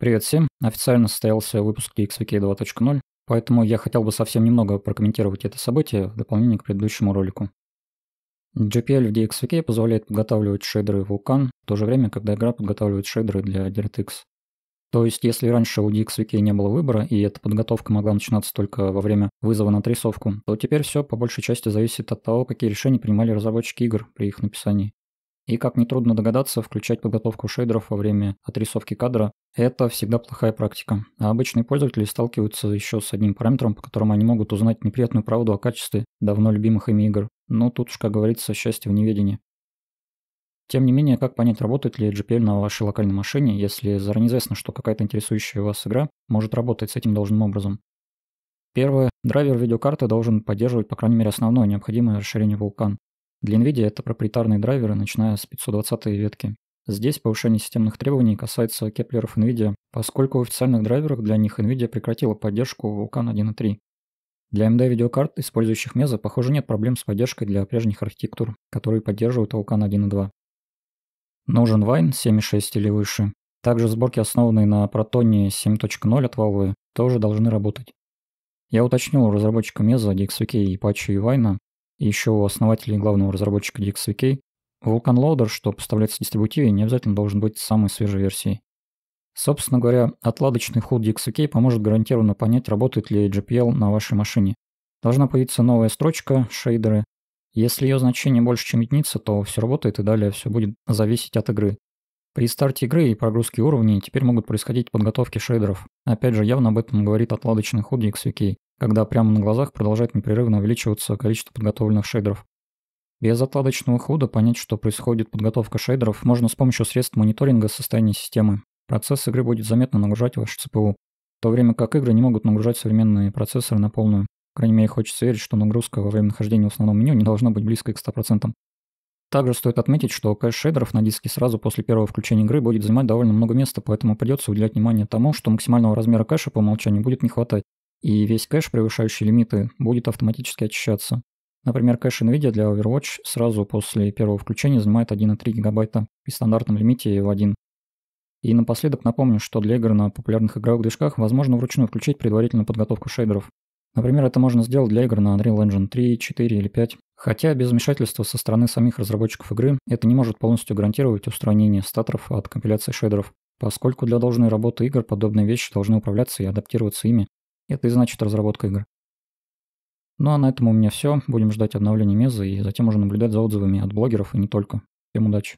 Привет всем. Официально состоялся выпуск XVK 2.0, поэтому я хотел бы совсем немного прокомментировать это событие в дополнение к предыдущему ролику. GPL в DXVK позволяет подготавливать шейдеры Vulkan в то же время, когда игра подготавливает шейдеры для DirectX. То есть, если раньше у DXVK не было выбора, и эта подготовка могла начинаться только во время вызова на отрисовку, то теперь все по большей части зависит от того, какие решения принимали разработчики игр при их написании. И, как нетрудно догадаться, включать подготовку шейдеров во время отрисовки кадра – это всегда плохая практика. А обычные пользователи сталкиваются еще с одним параметром, по которому они могут узнать неприятную правду о качестве давно любимых ими игр. Но тут уж, как говорится, счастье в неведении. Тем не менее, как понять, работает ли GPL на вашей локальной машине, если заранее известно, что какая-то интересующая вас игра может работать с этим должным образом? Первое. Драйвер видеокарты должен поддерживать, по крайней мере, основное необходимое расширение вулкан. Для NVIDIA это проприетарные драйверы, начиная с 520 й ветки. Здесь повышение системных требований касается кеплеров NVIDIA, поскольку в официальных драйверах для них NVIDIA прекратила поддержку Vulkan 1.3. Для AMD видеокарт, использующих Meza, похоже, нет проблем с поддержкой для прежних архитектур, которые поддерживают Vulkan 1.2. Нужен Wine 7.6 или выше. Также сборки, основанные на протоне 7.0 от Valve, тоже должны работать. Я уточнил у разработчика Meza, DXVK и и Ивайна, и еще основатель и главного разработчика DXVK, Vulkan Loader, что поставляется в дистрибутиве, не обязательно должен быть самой свежей версией. Собственно говоря, отладочный худ DXVK поможет гарантированно понять, работает ли GPL на вашей машине. Должна появиться новая строчка, шейдеры. Если ее значение больше, чем единица, то все работает и далее все будет зависеть от игры. При старте игры и прогрузке уровней теперь могут происходить подготовки шейдеров. Опять же, явно об этом говорит отладочный худ DXVK когда прямо на глазах продолжает непрерывно увеличиваться количество подготовленных шейдеров. Без отладочного хода понять, что происходит подготовка шейдеров, можно с помощью средств мониторинга состояния системы. Процесс игры будет заметно нагружать ваш CPU, в то время как игры не могут нагружать современные процессоры на полную. Крайне мере, хочется верить, что нагрузка во время нахождения в основном меню не должна быть близкой к 100%. Также стоит отметить, что кэш шейдеров на диске сразу после первого включения игры будет занимать довольно много места, поэтому придется уделять внимание тому, что максимального размера кэша по умолчанию будет не хватать и весь кэш, превышающий лимиты, будет автоматически очищаться. Например, кэш NVIDIA для Overwatch сразу после первого включения занимает 1,3 гигабайта при стандартном лимите в 1. И напоследок напомню, что для игр на популярных игровых движках возможно вручную включить предварительную подготовку шейдеров. Например, это можно сделать для игр на Unreal Engine 3, 4 или 5. Хотя без вмешательства со стороны самих разработчиков игры это не может полностью гарантировать устранение статоров от компиляции шейдеров, поскольку для должной работы игр подобные вещи должны управляться и адаптироваться ими, это и значит разработка игр. Ну а на этом у меня все. Будем ждать обновления Мезы и затем уже наблюдать за отзывами от блогеров и не только. Всем удачи!